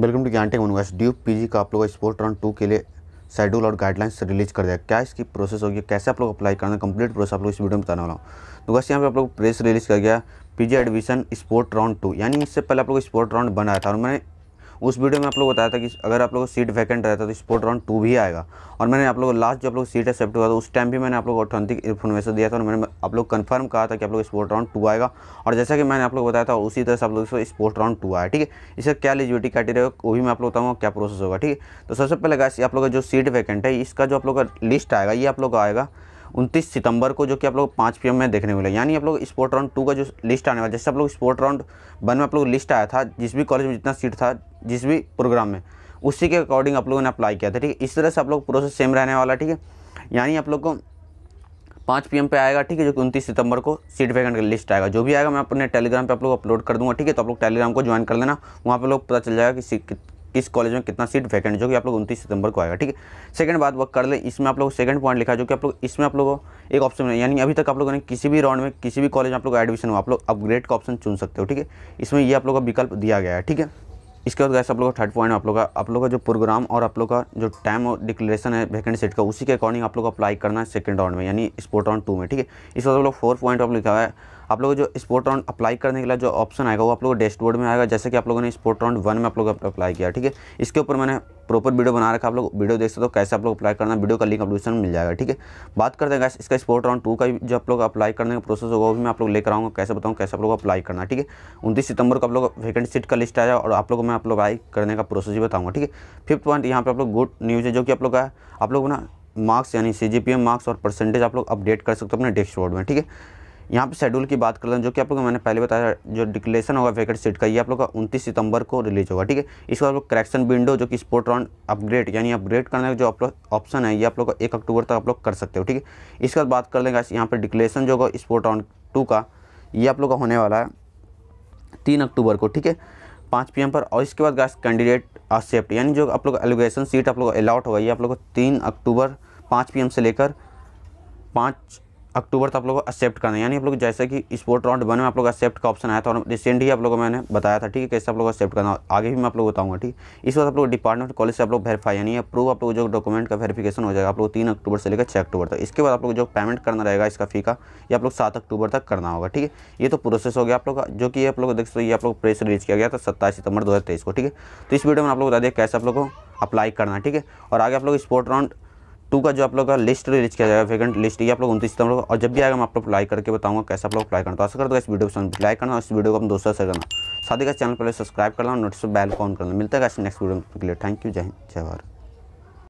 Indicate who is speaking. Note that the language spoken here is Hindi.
Speaker 1: welcome to Gyan tech universe DU PG का आप लोग स्पोर्ट राउंड टू के लिए शेड्यूल और गाइडलाइंस रिलीज कर दिया क्या इसकी प्रोसेस होगी कैसे आप लोग अप्लाई करना कंप्लीट प्रोसेस आप लोग इस वीडियो में बताने वाला हूँ तो बस यहाँ पे आप लोग प्रेस रिलीज कर गया PG admission spot round two यानी इससे पहले आप लोग स्पोर्ट राउंड बनाया था और मैंने उस वीडियो में आप लोग बताया था कि अगर आप लोग सीट वैकेंट रहता तो स्पोर्ट राउंड टू भी आएगा और मैंने आप लोग लास्ट जो आप लोग सीट एक्सेप्ट हुआ था उस टाइम भी मैंने आप लोग ऑथेंटिक इन्फॉर्मेशन दिया था और मैंने आप लोग कन्फर्म कहा था कि आप लोग स्पोर्ट राउंड टू आएगा और जैसा कि मैंने आप लोग बताया था उसी तरह से आप लोग स्पोर्ट राउंड टू आया ठीक है इसका क्या एलिजिबिलिटी क्राइटेरिया वो भी मैं आप लोग बताऊँगा क्या प्रोसेस होगा ठीक है तो सबसे पहले गैस आप लोग का जो सीट वैकेंट है इसका जो आप लोग का लिस्ट आएगा ये आप लोग आएगा उनतीस सितंबर को जो कि आप लोग पाँच पी में देखने मिले यानी आप लोग स्पोर्ट राउंड टू का जो लिस्ट आने वाला जैसे आप लोग स्पोर्ट राउंड वन में आप लोग लिस्ट आया था जिस भी कॉलेज में जितना सीट था जिस भी प्रोग्राम में उसी के अकॉर्डिंग आप लोगों ने अप्लाई किया था ठीक है इस तरह से आप लोग प्रोसेस सेम रहने वाला ठीक है यानी आप लोग को पाँच पी पे आएगा ठीक है जो कि उनतीस सितंबर को सीट वैकेंट का लिस्ट आएगा जो भी आएगा मैं अपने टेलीग्राम पे आप लोग अपलोड कर दूंगा ठीक है तो आप लोग टेलीग्राम को ज्वाइन कर लेना वहाँ पे लोग पता चल जाएगा कि किस कॉलेज में कितना सीट वैकेंट जो कि आप लोग उनतीस सितंबर को आएगा ठीक है सेकंड बात वक्त कर ले इसमें आप लोग सेकंड पॉइंट लिखा जो कि आप लोग इसमें आप लोगों को एक ऑप्शन है यानी अभी तक आप लोगों ने किसी भी राउंड में किसी भी कॉलेज में आप लोग एडमिशन हो आप लोग अपग्रेड का ऑप्शन चुन सकते हो ठीक है इसमें ये आप लोग का विकल्प दिया गया है ठीक है इसके बाद गैस आप लोग का थर्ड पॉइंट आप लोग का आप लोग का जो प्रोग्राम और आप लोग का जो टाइम और डिक्लेरेशन है वैकेंट सीट का उसी के अकॉर्डिंग आप लोग अप्लाई करना है सेकंड राउंड में यानी स्पोर्ट राउंड टू में ठीक है इसके बाद आप लोग फोर्थ पॉइंट आप लिखा है आप लोगों जो स्पोर्ट राउंड अप्लाई करने के लिए जो ऑप्शन आएगा वो आप लोगों डैशबोर्ड में आएगा जैसे कि आप लोगों ने स्पोर्ट राउंड वन में आप लोगों अप्लाई किया ठीक है इसके ऊपर मैंने प्रॉपर वीडियो बना रखा आप लोग वीडियो देख सकते हो कैसे आप लोग अप्लाई करना वीडियो का लिंक अपलोशन में मिल जाएगा ठीक है बात करते हैं इसका स्पोर्ट राउंड टू का जो आप लोग अप्लाई करने का प्रोसेस होगा वो भी मैं आप लोग लेकर आऊँगा कैसे बताऊँ कैसे आप लोग अप्लाई करना ठीक है उनतीस सितंबर को आप लोग वैकेंट सीट का लिस्ट आया और आप लोग मैं आप लोग अप्लाई करने का प्रोसेस भी बताऊँगा ठीक है फिफ्थ पॉइंट यहाँ पर आप लोग गुड न्यूज़ है जो कि आप लोग का आप लोग ना मार्क्स यानी सी मार्क्स और परसेंटेज आप लोग अपडेट कर सकते हो अपने डेस्क बोर्ड में ठीक है यहाँ पे शेड्यूल की बात कर लें जो कि आप लोग मैंने पहले बताया जो डिक्लेरेशन होगा वैकेट सीट का ये आप लोग का 29 सितंबर को रिलीज होगा ठीक है इसके बाद आप लोग करेक्शन विंडो जो कि स्पोर्ट राउंड अपग्रेड यानी अपग्रेड करने का जो आप लोग ऑप्शन है ये आप लोग का एक अक्टूबर तक आप लोग कर सकते हो ठीक है इसके बाद बात कर लेंगे यहाँ पर डिक्लेरेशन जो होगा स्पोर्ट राउंड टू का ये आप लोग का होने वाला है तीन अक्टूबर को ठीक है पाँच पी पर और इसके बाद गैस कैंडिडेट असेप्ट यानी जो आप लोग एलिगेशन सीट आप लोग अलाउट होगा ये आप लोग को तीन अक्टूबर पाँच पी से लेकर पाँच अक्टूबर तक आप लोग को एक्सेप्ट करना है यानी आप लोग जैसे कि स्पोर्ट राउंड वन में आप लोग एक्सेप्ट का ऑप्शन आया था और ही आप लोगों को मैंने बताया था ठीक है कैसे आप लोग एक्सेप्ट करना आगे भी मैं आप लोग बताऊंगा ठीक है इस बात आप लोग डिपार्टमेंट कॉलेज से आप लोग वेरीफाई यानी अप्रूव आप लोग जो डॉक्यूमेंट का वेरीफिकेशन हो जाएगा आप लोग तीन अक्टूबर से लेकर छः अक्टूबर तक इसके बाद आप लोग जो पेमेंट करना रहेगा इसका फी का ये आप लोग सात अक्टूबर तक करना होगा ठीक है ये तो प्रोसेस हो गया आप लोग जो कि आप लोग देख सकते ये आप लोग प्रेस रिलीज किया गया था सत्ताईस सितंबर दो को ठीक है तो इस वीडियो में आप लोग बता दिया कैसे आप लोग को अप्लाई करना ठीक है और आगे आप लोग स्पोर्ट राउंड टू का जो आप लोग का लिस्ट रिलीज किया जाएगा वेकेंट लिस्ट ये आप लोग उनतीस सितंबर को और जब भी आएगा मैं आप लोग अप्लाई करके बताऊंगा कैसे आप लोग अप्लाई करना तो आशा करता इस वीडियो को लाइक करना और इस वीडियो को अपने दोस्तों से करना साथ ही का चैनल पहले सब्सक्राइब करना और नोटिस बेल को ऑन करना मिलता है नेक्स्ट वीडियो के लिए थैंक यू जय हिंद जय भारत